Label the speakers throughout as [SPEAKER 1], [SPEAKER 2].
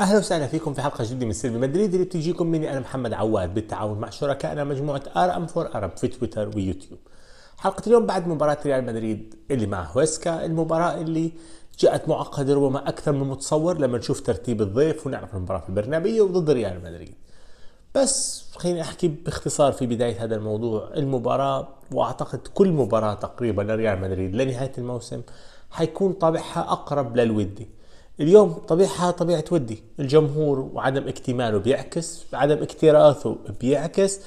[SPEAKER 1] اهلا وسهلا فيكم في حلقه جديده من سيرفي مدريد اللي بتجيكم مني انا محمد عواد بالتعاون مع شركائنا مجموعه ار ام فور ارب في تويتر ويوتيوب. حلقه اليوم بعد مباراه ريال مدريد اللي مع هويسكا، المباراه اللي جاءت معقده ربما اكثر من متصور لما نشوف ترتيب الضيف ونعرف المباراه في البرنابيو وضد ريال مدريد. بس خليني احكي باختصار في بدايه هذا الموضوع، المباراه واعتقد كل مباراه تقريبا لريال مدريد لنهايه الموسم حيكون طابعها اقرب للودي. اليوم طبيعها طبيعة ودي الجمهور وعدم اكتماله بيعكس عدم اكتراثه بيعكس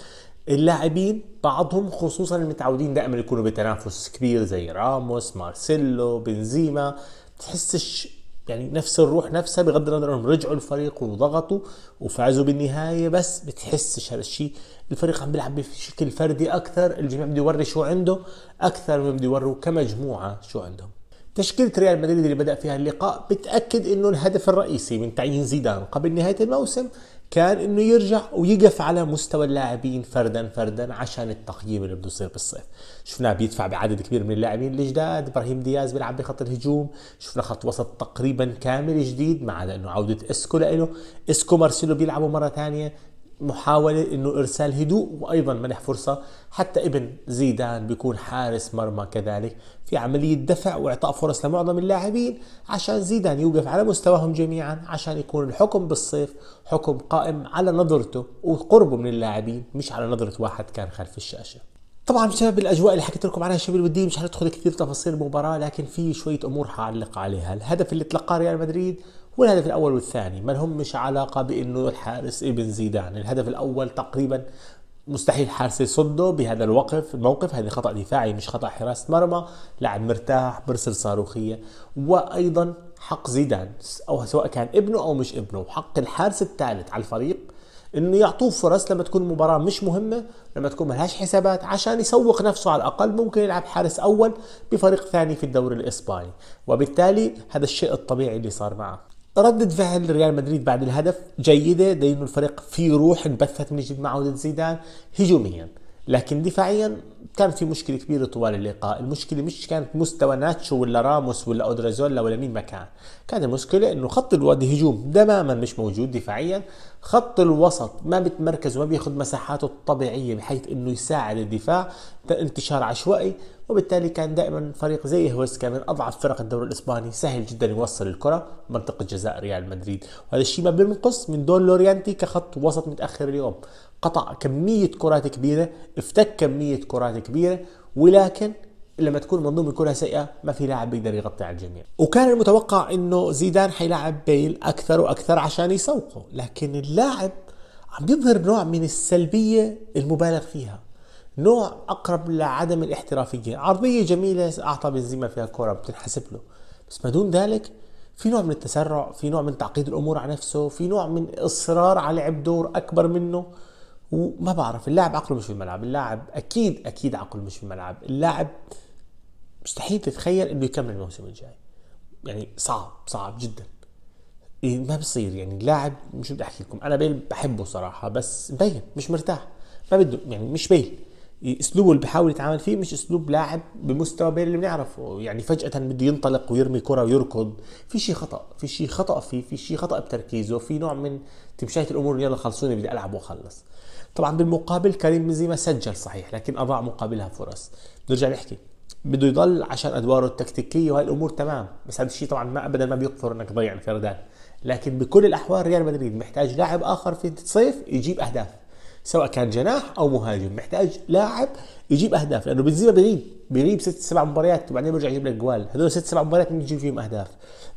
[SPEAKER 1] اللاعبين بعضهم خصوصا المتعودين دائما يكونوا بتنافس كبير زي راموس مارسيلو بنزيما بتحسش يعني نفس الروح نفسها بغض النظر انهم رجعوا الفريق وضغطوا وفازوا بالنهايه بس بتحسش هذا الشيء الفريق عم بيلعب بشكل فردي اكثر الجميع بده يوري شو عنده اكثر من بده يوروا كمجموعه شو عندهم تشكيلة ريال مدريد اللي بدأ فيها اللقاء بتأكد انه الهدف الرئيسي من تعيين زيدان قبل نهاية الموسم كان انه يرجع ويقف على مستوى اللاعبين فردا فردا عشان التقييم اللي بده يصير بالصيف، شفناه بيدفع بعدد كبير من اللاعبين الجداد، ابراهيم دياز بيلعب بخط الهجوم، شفنا خط وسط تقريبا كامل جديد ما عدا انه عوده اسكو لإله، اسكو مارسيلو بيلعبوا مره ثانيه، محاولة انه ارسال هدوء وايضا منح فرصة حتى ابن زيدان بيكون حارس مرمى كذلك في عملية دفع واعطاء فرص لمعظم اللاعبين عشان زيدان يوقف على مستواهم جميعا عشان يكون الحكم بالصيف حكم قائم على نظرته وقربه من اللاعبين مش على نظرة واحد كان خلف الشاشة طبعا بسبب الاجواء اللي حكيت لكم عنها شباب الوديه مش حندخل كثير تفاصيل المباراه لكن في شويه امور حعلق عليها، الهدف اللي تلقاه ريال مدريد هو الهدف الأول والثاني ما لهمش علاقة بأنه الحارس ابن زيدان الهدف الأول تقريبا مستحيل حارس يصده بهذا الوقف الموقف هذا خطأ دفاعي مش خطأ حراسة مرمى لاعب مرتاح برسل صاروخية وأيضا حق زيدان أو سواء كان ابنه أو مش ابنه حق الحارس الثالث على الفريق انه يعطوه فرص لما تكون المباراه مش مهمه لما تكون ملهاش حسابات عشان يسوق نفسه على الاقل ممكن يلعب حارس اول بفريق ثاني في الدوري الاسباني وبالتالي هذا الشيء الطبيعي اللي صار معه ردة فعل ريال مدريد بعد الهدف جيدة لأنه الفريق في روح انبثت من جديد مع عودة زيدان هجوميا لكن دفاعيا كان في مشكلة كبيرة طوال اللقاء المشكلة مش كانت مستوى ناتشو ولا راموس ولا أودريزولا ولا مين ما كان المشكلة أنه خط الوادي هجوم تماما مش موجود دفاعيا خط الوسط ما بتمركز وما بياخذ مساحاته الطبيعية بحيث أنه يساعد الدفاع انتشار عشوائي وبالتالي كان دائما فريق زي هويسكا من اضعف فرق الدوري الاسباني سهل جدا يوصل الكره منطقه جزاء ريال مدريد وهذا الشيء ما بينقص من دون لوريانتي كخط وسط متاخر اليوم قطع كميه كرات كبيره افتك كميه كرات كبيره ولكن لما تكون منظومة كلها سيئة ما في لاعب بيقدر يغطي على الجميع وكان المتوقع انه زيدان حيلاعب بيل اكثر واكثر عشان يسوقه لكن اللاعب عم يظهر نوع من السلبية المبالغ فيها نوع اقرب لعدم الاحترافيه، عرضيه جميله اعطى بنزيما فيها كره بتنحسب له، بس ما دون ذلك في نوع من التسرع، في نوع من تعقيد الامور على نفسه، في نوع من اصرار على لعب دور اكبر منه وما بعرف اللاعب عقله مش في الملعب، اللاعب اكيد اكيد عقله مش في الملعب، اللاعب مستحيل تتخيل انه يكمل الموسم الجاي. يعني صعب صعب جدا. ما بصير يعني اللاعب مش بدي احكي لكم انا بيل بحبه صراحه بس مبين مش مرتاح ما بده يعني مش بيل اسلوبه اللي بيحاول يتعامل فيه مش اسلوب لاعب بمستوى بين اللي بنعرفه يعني فجاه بده ينطلق ويرمي كره ويركض في شيء خطا في شيء خطا فيه في شيء خطا بتركيزه في نوع من تمشيه الامور يلا خلصوني بدي العب واخلص طبعا بالمقابل كريم بنزيما سجل صحيح لكن اضاع مقابلها فرص نرجع نحكي بده يضل عشان ادواره التكتيكيه وهي الامور تمام بس هذا الشيء طبعا ما ابدا ما بيغفر انك تضيع انفرادات لكن بكل الاحوال ريال مدريد محتاج لاعب اخر في الصيف يجيب اهداف سواء كان جناح او مهاجم محتاج لاعب يجيب اهداف لانه بنزيما بغيب بغيب ست سبع مباريات وبعدين بيرجع يجيب لك جوال هذول ست سبع مباريات مين يجيب فيهم اهداف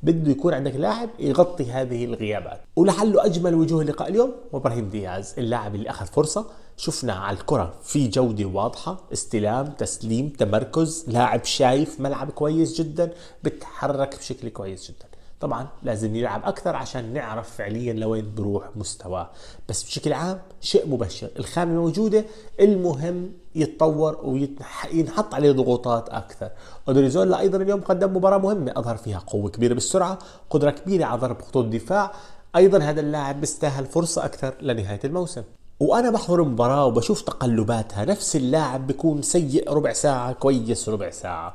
[SPEAKER 1] بده يكون عندك لاعب يغطي هذه الغيابات ولحله اجمل وجوه اللقاء اليوم هو ابراهيم دياز اللاعب اللي اخذ فرصه شفنا على الكرة في جودة واضحة استلام تسليم تمركز لاعب شايف ملعب كويس جدا بتحرك بشكل كويس جدا طبعا لازم يلعب اكثر عشان نعرف فعليا لوين بروح مستواه بس بشكل عام شيء مبشر الخامه موجوده المهم يتطور وينحط عليه ضغوطات اكثر اودريزولا ايضا اليوم قدم مباراه مهمه اظهر فيها قوه كبيره بالسرعه قدره كبيره على ضرب خطوط الدفاع ايضا هذا اللاعب بيستاهل فرصه اكثر لنهايه الموسم وانا بحضر المباراه وبشوف تقلباتها نفس اللاعب بيكون سيء ربع ساعه كويس ربع ساعه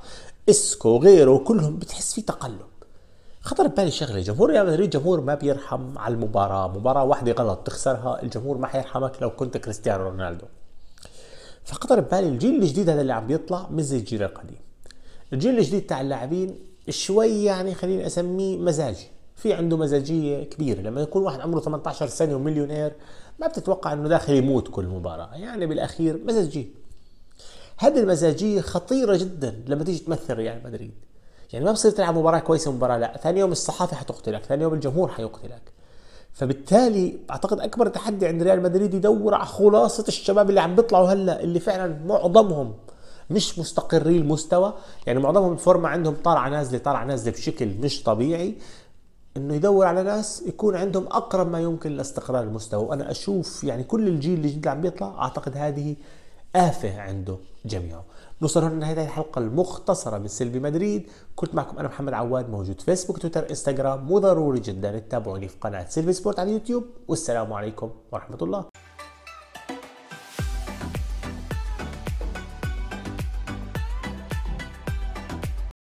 [SPEAKER 1] اسكو غيره كلهم بتحس في تقلب خطر ببالي شغله جمهور ريال مدريد جمهور ما بيرحم على المباراه مباراه واحده غلط تخسرها الجمهور ما حيرحمك لو كنت كريستيانو رونالدو فخطر ببالي الجيل الجديد هذا اللي عم بيطلع مش زي الجيل القديم الجيل الجديد تاع اللاعبين شوي يعني خليني اسميه مزاجي في عنده مزاجيه كبيره لما يكون واحد عمره 18 سنه ومليونير ما بتتوقع انه داخل يموت كل مباراه يعني بالاخير مزاجيه هذه المزاجيه خطيره جدا لما تيجي تمثل ريال مدريد يعني ما بصير تلعب مباراه كويسه مباراه لا ثاني يوم الصحافه حتقتلك ثاني يوم الجمهور حيقتلك فبالتالي اعتقد اكبر تحدي عند ريال مدريد يدور على خلاصه الشباب اللي عم بيطلعوا هلا اللي فعلا معظمهم مش مستقري المستوى يعني معظمهم الفورمه عندهم طالعه نازله طالعه نازله بشكل مش طبيعي انه يدور على ناس يكون عندهم اقرب ما يمكن لاستقرار المستوى وانا اشوف يعني كل الجيل الجديد اللي عم بيطلع اعتقد هذه آفه عنده جميعه نوصل هنا لنهاية الحلقة المختصرة من سلبي مدريد كنت معكم أنا محمد عواد موجود فيسبوك تويتر إنستغرام وضروري جدا تتابعوني في قناة سلبي سبورت على اليوتيوب والسلام عليكم ورحمة الله